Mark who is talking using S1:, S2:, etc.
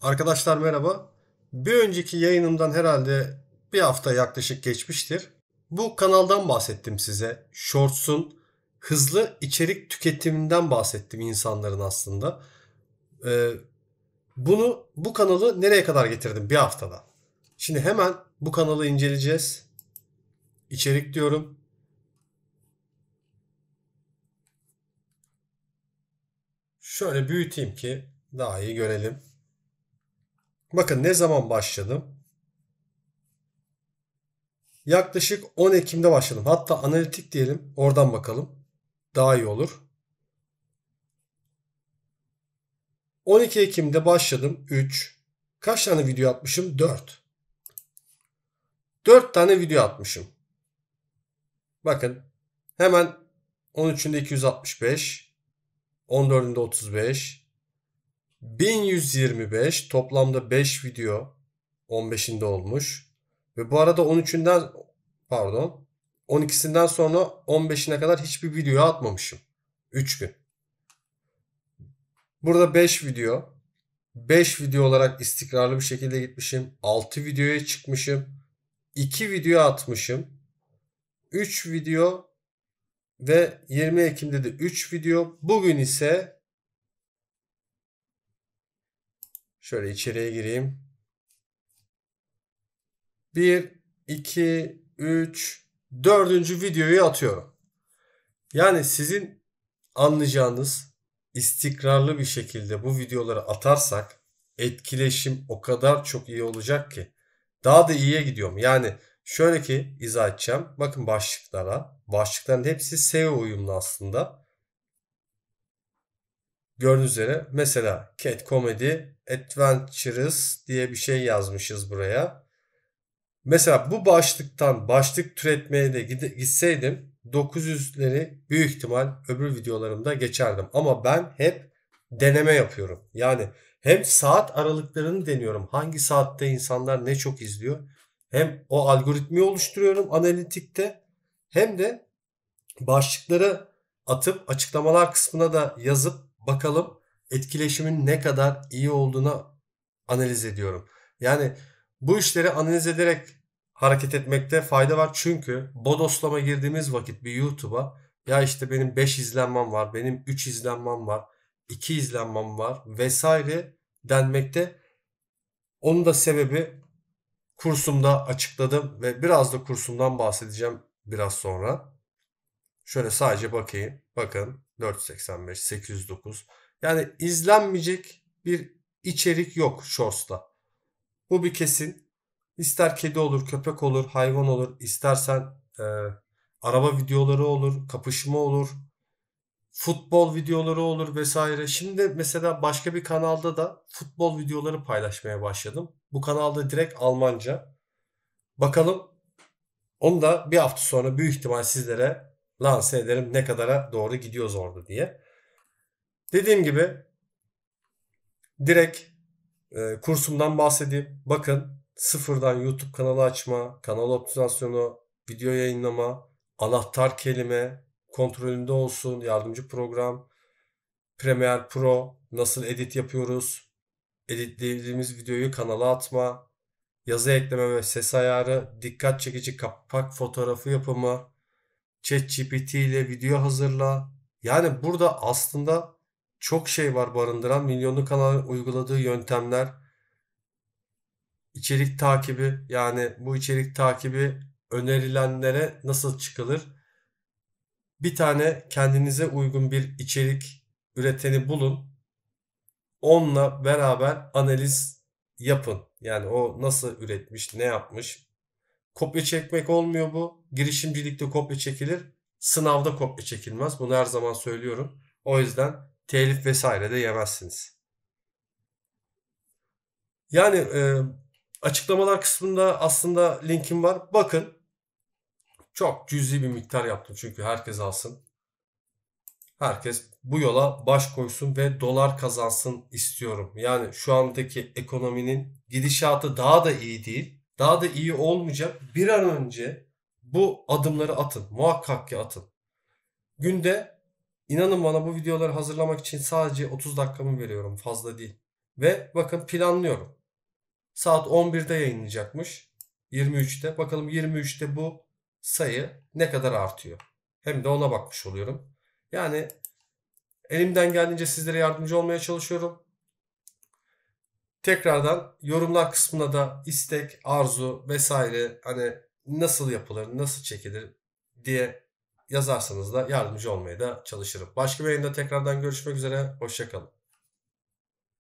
S1: Arkadaşlar merhaba. Bir önceki yayınımdan herhalde bir hafta yaklaşık geçmiştir. Bu kanaldan bahsettim size. Shorts'un hızlı içerik tüketiminden bahsettim insanların aslında. Ee, bunu bu kanalı nereye kadar getirdim bir haftada? Şimdi hemen bu kanalı inceleyeceğiz. İçerik diyorum. Şöyle büyüteyim ki daha iyi görelim. Bakın ne zaman başladım? Yaklaşık 10 Ekim'de başladım. Hatta analitik diyelim. Oradan bakalım. Daha iyi olur. 12 Ekim'de başladım. 3. Kaç tane video atmışım? 4. 4 tane video atmışım. Bakın hemen 13'ünde 265, 14'ünde 35, 1125 toplamda 5 video 15'inde olmuş. Ve bu arada 13'ünden pardon 12'sinden sonra 15'ine kadar hiçbir video atmamışım. 3 gün. Burada 5 video. 5 video olarak istikrarlı bir şekilde gitmişim. 6 videoya çıkmışım. 2 video atmışım. 3 video ve 20 Ekim'de de 3 video. Bugün ise Şöyle içeriye gireyim. 1, 2, 3, 4. videoyu atıyorum. Yani sizin anlayacağınız istikrarlı bir şekilde bu videoları atarsak etkileşim o kadar çok iyi olacak ki. Daha da iyiye gidiyorum. Yani şöyle ki izah edeceğim. Bakın başlıklara. Başlıkların hepsi SEO uyumlu aslında. Gördüğünüz üzere mesela Cat Comedy Adventures diye bir şey yazmışız buraya. Mesela bu başlıktan başlık türetmeye de gitseydim 900'leri büyük ihtimal öbür videolarımda geçerdim. Ama ben hep deneme yapıyorum. Yani hem saat aralıklarını deniyorum. Hangi saatte insanlar ne çok izliyor. Hem o algoritmi oluşturuyorum analitikte hem de başlıkları atıp açıklamalar kısmına da yazıp bakalım etkileşimin ne kadar iyi olduğuna analiz ediyorum. Yani bu işleri analiz ederek hareket etmekte fayda var. Çünkü bodoslama girdiğimiz vakit bir YouTube'a ya işte benim 5 izlenmem var, benim 3 izlenmem var, 2 izlenmem var vesaire denmekte. Onun da sebebi kursumda açıkladım ve biraz da kursumdan bahsedeceğim biraz sonra. Şöyle sadece bakayım. Bakın 485, 809. Yani izlenmeyecek bir içerik yok Shorts'ta. Bu bir kesin. İster kedi olur, köpek olur, hayvan olur, istersen e, araba videoları olur, kapışma olur, futbol videoları olur vesaire. Şimdi mesela başka bir kanalda da futbol videoları paylaşmaya başladım. Bu kanalda direkt Almanca. Bakalım onu da bir hafta sonra büyük ihtimal sizlere lanse ederim ne kadara doğru gidiyoruz orada diye. Dediğim gibi direkt e, kursumdan bahsedeyim. Bakın sıfırdan YouTube kanalı açma, kanal optimizasyonu, video yayınlama, anahtar kelime kontrolünde olsun, yardımcı program, Premiere Pro, nasıl edit yapıyoruz, editlediğimiz videoyu kanala atma, yazı ekleme ve ses ayarı, dikkat çekici kapak fotoğrafı yapımı, ChatGPT ile video hazırla. Yani burada aslında çok şey var barındıran milyonlu kanalın uyguladığı yöntemler içerik takibi yani bu içerik takibi önerilenlere nasıl çıkılır? Bir tane kendinize uygun bir içerik üreteni bulun. Onunla beraber analiz yapın. Yani o nasıl üretmiş, ne yapmış, Kopya çekmek olmuyor bu. Girişimcilikte kopya çekilir. Sınavda kopya çekilmez. Bunu her zaman söylüyorum. O yüzden telif vesaire de yemezsiniz. Yani e, açıklamalar kısmında aslında linkim var. Bakın. Çok cüzi bir miktar yaptım çünkü herkes alsın. Herkes bu yola baş koysun ve dolar kazansın istiyorum. Yani şu andaki ekonominin gidişatı daha da iyi değil daha da iyi olmayacak. Bir an önce bu adımları atın. Muhakkak ki atın. Günde inanın bana bu videoları hazırlamak için sadece 30 dakikamı veriyorum. Fazla değil. Ve bakın planlıyorum. Saat 11'de yayınlayacakmış. 23'te. Bakalım 23'te bu sayı ne kadar artıyor. Hem de ona bakmış oluyorum. Yani elimden geldiğince sizlere yardımcı olmaya çalışıyorum. Tekrardan yorumlar kısmına da istek, arzu vesaire hani nasıl yapılır, nasıl çekilir diye yazarsanız da yardımcı olmaya da çalışırım. Başka bir yayında tekrardan görüşmek üzere. Hoşçakalın.